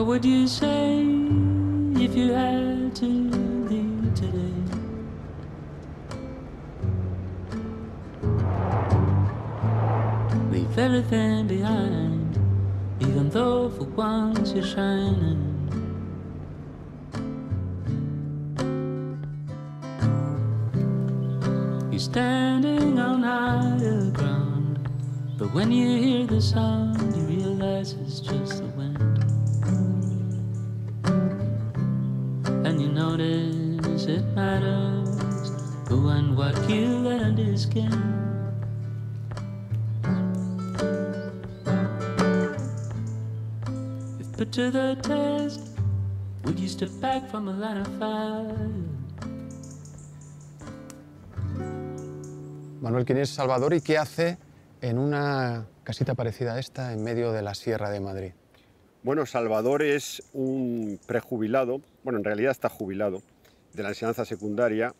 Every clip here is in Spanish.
What would you say if you had to leave today? Leave everything behind, even though for once you're shining. You're standing on higher ground, but when you hear the sound, you realize it's just the wind. Manuel, ¿quién es Salvador y qué hace en una casita parecida a esta en medio de la Sierra de Madrid? Bueno, Salvador es un prejubilado, bueno, en realidad está jubilado, de la enseñanza secundaria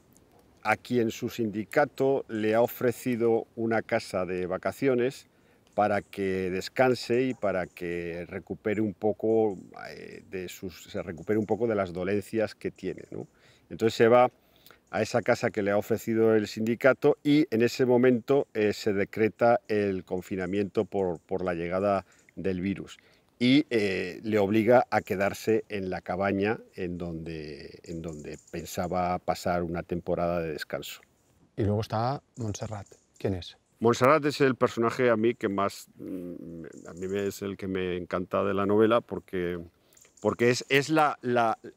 a quien su sindicato le ha ofrecido una casa de vacaciones para que descanse y para que recupere un poco eh, de se recupere un poco de las dolencias que tiene. Entonces se va a esa casa que le ha ofrecido el sindicato y en ese momento eh, se decreta el confinamiento por, por la llegada del virus y eh, le obliga a quedarse en la cabaña en donde, en donde pensaba pasar una temporada de descanso. Y luego está Montserrat. ¿Quién es? Montserrat es el personaje a mí que más, mm, a mí es el que me encanta de la novela porque, porque es, es la,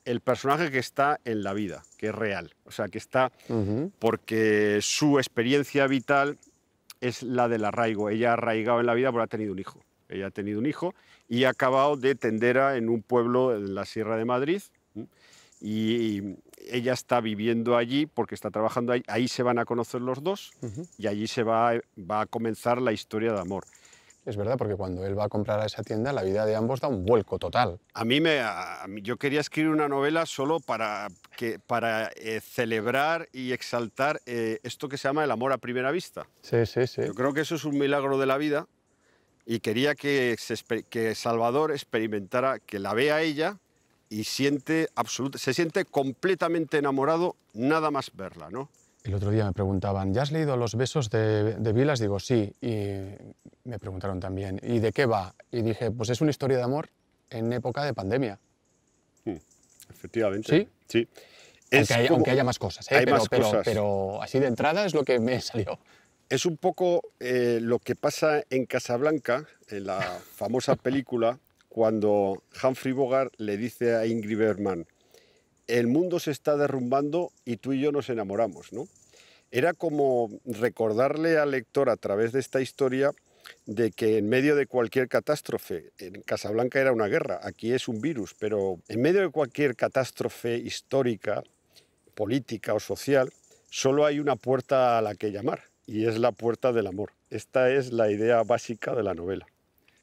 el personaje que está en la vida, que es real. O sea, que está porque su experiencia vital es la del arraigo. Ella ha arraigado en la vida porque ha tenido un hijo. Ella ha tenido un hijo y acabado de tendera en un pueblo en la Sierra de Madrid. Y ella está viviendo allí porque está trabajando ahí. Ahí se van a conocer los dos y allí se va, va a comenzar la historia de amor. Es verdad, porque cuando él va a comprar a esa tienda, la vida de ambos da un vuelco total. A mí me. yo quería escribir una novela solo para, que, para eh, celebrar y exaltar eh, esto que se llama el amor a primera vista. Sí, sí, sí. Yo creo que eso es un milagro de la vida y quería que, Salvador experimentara, que la vea ella y siente se siente completamente enamorado nada más verla, ¿no? El otro día me preguntaban, ¿ya has leído Los besos de, de Vilas? Digo, sí. Y me preguntaron también, ¿y de qué va? Y dije, pues es una historia de amor en época de pandemia. Mm, efectivamente. ¿Sí? Sí. Aunque, haya más cosas, ¿eh? pero, cosas. pero así de entrada es lo que me salió. Es un poco eh, lo que pasa en Casablanca, en la famosa película, cuando Humphrey Bogart le dice a Ingrid Bergman, el mundo se está derrumbando y tú y yo nos enamoramos, ¿no? Era como recordarle al lector a través de esta historia de que en medio de cualquier catástrofe, en Casablanca era una guerra, aquí es un virus, pero en medio de cualquier catástrofe histórica, política o social, solo hay una puerta a la que llamar, y es la puerta del amor. Esta es la idea básica de la novela.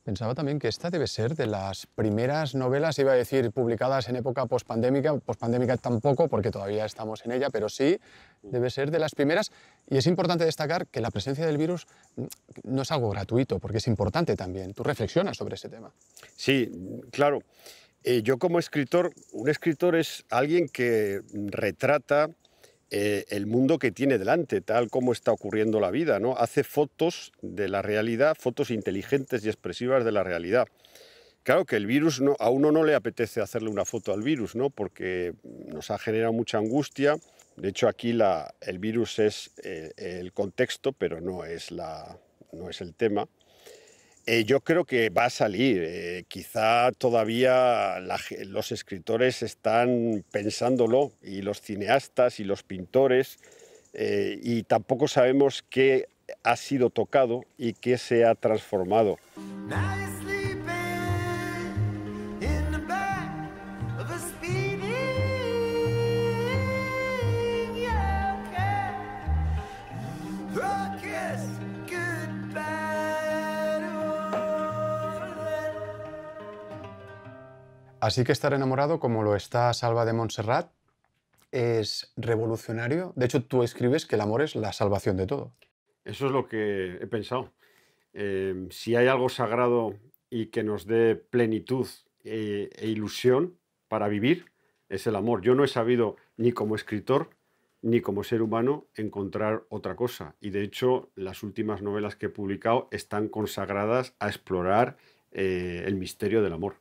Pensaba también que esta debe ser de las primeras novelas, iba a decir, publicadas en época pospandémica, pospandémica tampoco, porque todavía estamos en ella, pero sí debe ser de las primeras. Y es importante destacar que la presencia del virus no es algo gratuito, porque es importante también. Tú reflexionas sobre ese tema. Sí, claro. Eh, yo como escritor, un escritor es alguien que retrata eh, el mundo que tiene delante, tal como está ocurriendo la vida, ¿no? Hace fotos de la realidad, fotos inteligentes y expresivas de la realidad. Claro que el virus a uno no le apetece hacerle una foto al virus, ¿no? Porque nos ha generado mucha angustia. De hecho, aquí el virus es eh, el contexto, pero no no es el tema. Eh, yo creo que va a salir. Eh, quizá todavía los escritores están pensándolo y los cineastas y los pintores eh, y tampoco sabemos qué ha sido tocado y qué se ha transformado. Así que estar enamorado, como lo está Salva de Montserrat, es revolucionario. De hecho, tú escribes que el amor es la salvación de todo. Eso es lo que he pensado. Eh, si hay algo sagrado y que nos dé plenitud eh, e, ilusión para vivir, es el amor. Yo no he sabido, ni como escritor, ni como ser humano, encontrar otra cosa. Y de hecho, las últimas novelas que he publicado están consagradas a explorar eh, el misterio del amor.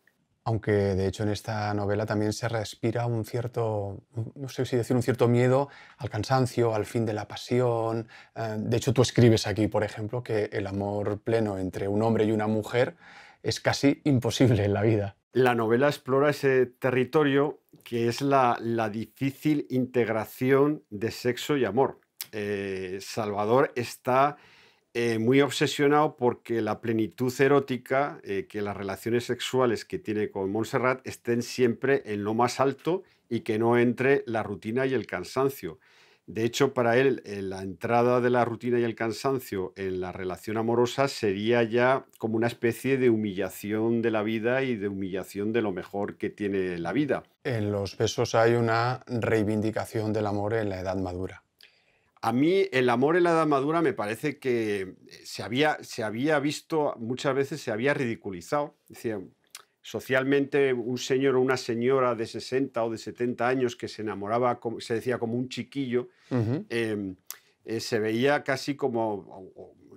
Aunque de hecho en esta novela también se respira un cierto, no sé si decir un cierto miedo al cansancio, al fin de la pasión. Eh, de hecho tú escribes aquí, por ejemplo, que el amor pleno entre un hombre y una mujer es casi imposible en la vida. La novela explora ese territorio que es la, difícil integración de sexo y amor. Eh, Salvador está eh, muy obsesionado porque la plenitud erótica, eh, que las relaciones sexuales que tiene con Montserrat estén siempre en lo más alto y que no entre la rutina y el cansancio. De hecho, para él, eh, la entrada de la rutina y el cansancio en la relación amorosa sería ya como una especie de humillación de la vida y de humillación de lo mejor que tiene la vida. En los besos hay una reivindicación del amor en la edad madura. A mí el amor en la Edad Madura me parece que se había, visto, muchas veces se había ridiculizado. socialmente un señor o una señora de 60 o de 70 años que se enamoraba, se decía como un chiquillo, em, eh, se veía casi como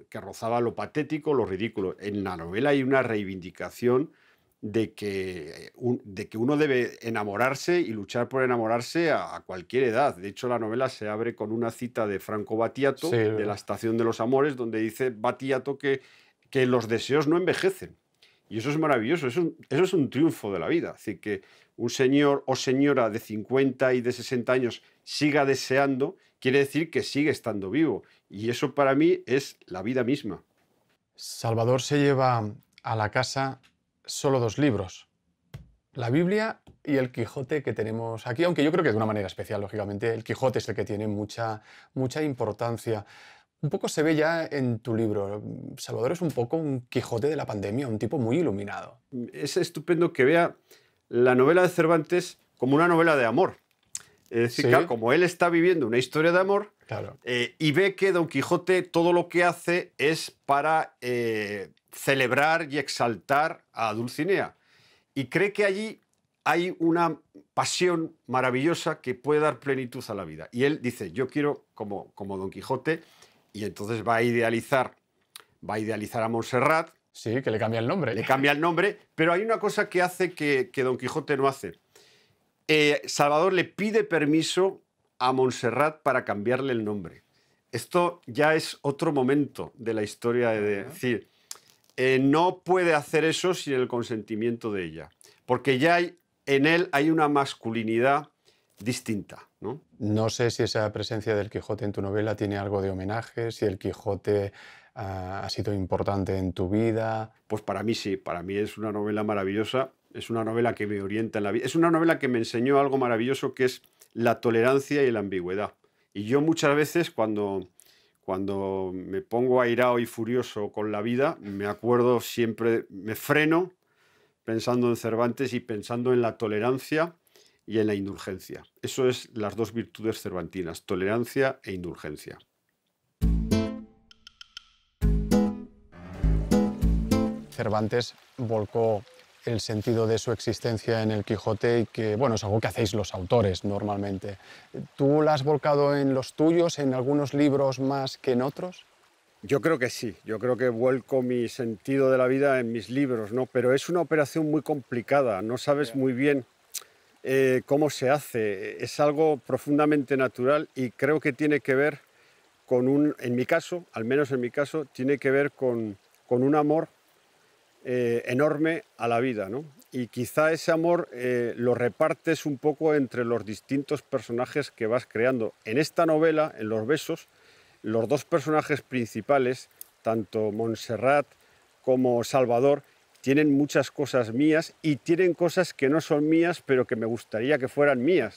que rozaba lo patético, lo ridículo. En la novela hay una reivindicación de que, eh, de que uno debe enamorarse y luchar por enamorarse a, cualquier edad. De hecho, la novela se abre con una cita de Franco Batiato, de La Estación de los Amores, donde dice Batiato que, que los deseos no envejecen. Y eso es maravilloso, eso, es un triunfo de la vida. así que un señor o señora de 50 y de 60 años siga deseando, quiere decir que sigue estando vivo. Y eso para mí es la vida misma. Salvador se lleva a la casa solo dos libros, la Biblia y el Quijote que tenemos aquí, aunque yo creo que de una manera especial, lógicamente, el Quijote es el que tiene mucha, mucha importancia. Un poco se ve ya en tu libro. Salvador es un poco un Quijote de la pandemia, un tipo muy iluminado. Es estupendo que vea la novela de Cervantes como una novela de amor. Es decir, como él está viviendo una historia de amor eh, y ve que Don Quijote todo lo que hace es para eh, celebrar y exaltar a Dulcinea. Y cree que allí hay una pasión maravillosa que puede dar plenitud a la vida. Y él dice, yo quiero como, como Don Quijote, y entonces va a idealizar, va a idealizar a Montserrat. Sí, que le cambia el nombre. Le cambia el nombre, pero hay una cosa que hace que Don Quijote no hace. Eh, Salvador le pide permiso a Montserrat para cambiarle el nombre. Esto ya es otro momento de la historia de decir, eh, no puede hacer eso sin el consentimiento de ella, porque ya en él hay una masculinidad distinta. ¿no? sé si esa presencia del Quijote en tu novela tiene algo de homenaje, si el Quijote ah, ha sido importante en tu vida. Pues para mí sí, para mí es una novela maravillosa es una novela que me orienta en la vida. Es una novela que me enseñó algo maravilloso que es la tolerancia y la ambigüedad. Y yo muchas veces cuando, cuando me pongo airado y furioso con la vida, me acuerdo siempre, me freno pensando en Cervantes y pensando en la tolerancia y en la indulgencia. Eso es las dos virtudes cervantinas, tolerancia e indulgencia. Cervantes volcó el sentido de su existencia en el Quijote y que, bueno, es algo que hacéis los autores normalmente. ¿Tú la has volcado en los tuyos, en algunos libros más que en otros? Yo creo que sí, yo creo que vuelco mi sentido de la vida en mis libros, ¿no? Pero es una operación muy complicada, no sabes muy bien eh, cómo se hace, es algo profundamente natural y creo que tiene que ver con un, en mi caso, al menos en mi caso, tiene que ver con, con un amor eh, enorme a la vida, Y quizá ese amor eh, lo repartes un poco entre los distintos personajes que vas creando. En esta novela, en Los Besos, los dos personajes principales, tanto Montserrat como Salvador, tienen muchas cosas mías y tienen cosas que no son mías, pero que me gustaría que fueran mías,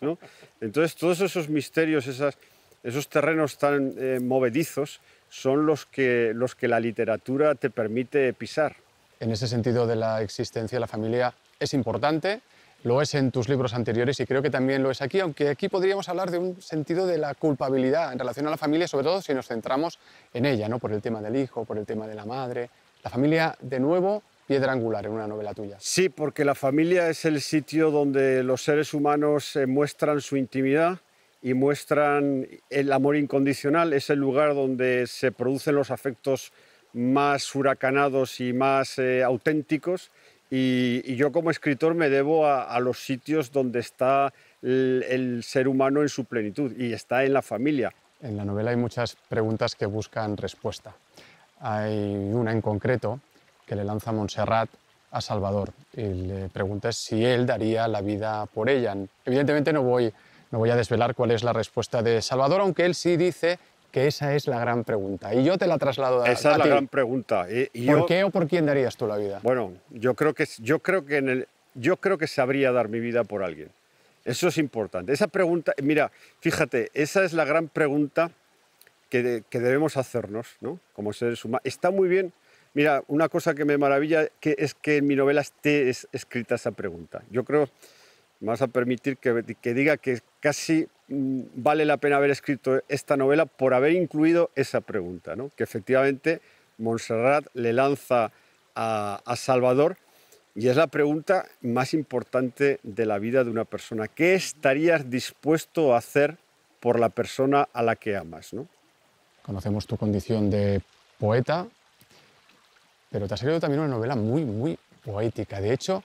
Entonces, todos esos misterios, esos terrenos tan eh, movedizos, son los que la literatura te permite pisar en ese sentido de la existencia de la familia es importante, lo es en tus libros anteriores y creo que también lo es aquí, aunque aquí podríamos hablar de un sentido de la culpabilidad en relación a la familia, sobre todo si nos centramos en ella, ¿no? por el tema del hijo, por el tema de la madre. La familia, de nuevo, piedra angular en una novela tuya. Sí, porque la familia es el sitio donde los seres humanos eh, muestran su intimidad y muestran el amor incondicional, es el lugar donde se producen los afectos más huracanados y más eh, auténticos. Y, yo como escritor me debo a, los sitios donde está el, ser humano en su plenitud y está en la familia. En la novela hay muchas preguntas que buscan respuesta. Hay una en concreto que le lanza Montserrat a Salvador y le pregunta si él daría la vida por ella. Evidentemente no voy a desvelar cuál es la respuesta de Salvador, aunque él sí dice que esa es la gran pregunta. Y yo te la traslado a, Esa es la gran pregunta. Y, ¿Por qué o por quién darías tú la vida? Bueno, yo creo que, yo creo que, en el, yo creo que sabría dar mi vida por alguien. Eso es importante. Esa pregunta, mira, fíjate, esa es la gran pregunta que, debemos hacernos, ¿no? Como seres humanos. Está muy bien. Mira, una cosa que me maravilla que es que en mi novela esté escrita esa pregunta. Yo creo vas a permitir que, que diga que casi mm, vale la pena haber escrito esta novela por haber incluido esa pregunta, ¿no? que efectivamente Montserrat le lanza a, Salvador y es la pregunta más importante de la vida de una persona. ¿Qué estarías dispuesto a hacer por la persona a la que amas? ¿no? Conocemos tu condición de poeta, pero te ha salido también una novela muy, muy poética. De hecho,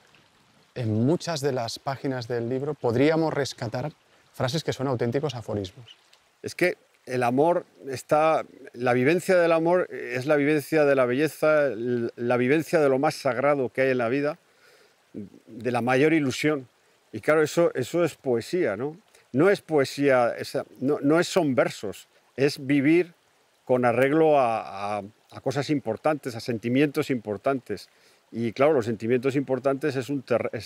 en muchas de las páginas del libro podríamos rescatar frases que son auténticos aforismos. Es que el amor está, la vivencia del amor es la vivencia de la belleza, la vivencia de lo más sagrado que hay en la vida, de la mayor ilusión. Y claro, eso, eso es poesía, ¿no? No es poesía, no, son versos, es vivir con arreglo a cosas importantes, a sentimientos importantes. Y claro, los sentimientos importantes es,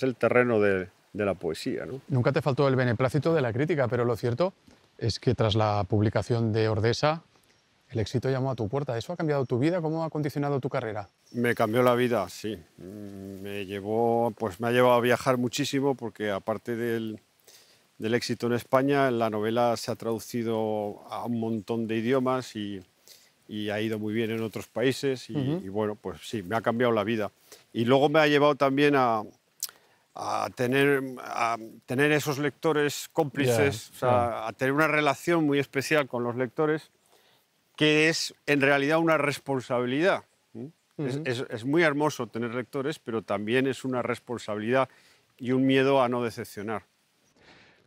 el terreno de, la poesía. ¿no? Nunca te faltó el beneplácito de la crítica, pero lo cierto es que tras la publicación de Ordesa, el éxito llamó a tu puerta. ¿Eso ha cambiado tu vida? ¿Cómo ha condicionado tu carrera? Me cambió la vida, sí. Me, llevó, pues me ha llevado a viajar muchísimo porque aparte del, del éxito en España, la novela se ha traducido a un montón de idiomas y y ha ido muy bien en otros países y, bueno, pues sí, me ha cambiado la vida. Y luego me ha llevado también a, tener, a tener, esos lectores cómplices, o sea, a tener una relación muy especial con los lectores, que es en realidad una responsabilidad. es, es, es muy hermoso tener lectores, pero también es una responsabilidad y un miedo a no decepcionar.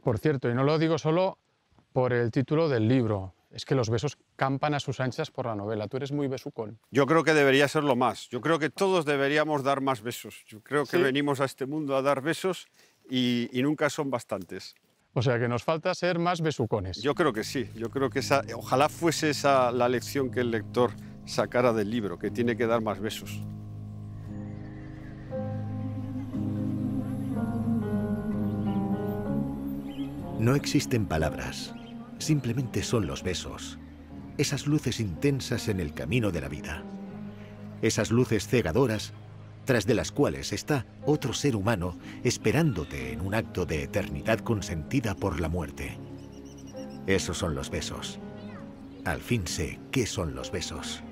Por cierto, y no lo digo solo por el título del libro, es que los besos campan a sus anchas por la novela. Tú eres muy besucón. Yo creo que debería ser lo más. Yo creo que todos deberíamos dar más besos. Yo creo que venimos a este mundo a dar besos y, nunca son bastantes. O sea que nos falta ser más besucones. Yo creo que sí. Yo creo que ojalá fuese esa la lección que el lector sacara del libro, que tiene que dar más besos. No existen palabras simplemente son los besos, esas luces intensas en el camino de la vida, esas luces cegadoras tras de las cuales está otro ser humano esperándote en un acto de eternidad consentida por la muerte. Esos son los besos. Al fin sé qué son los besos.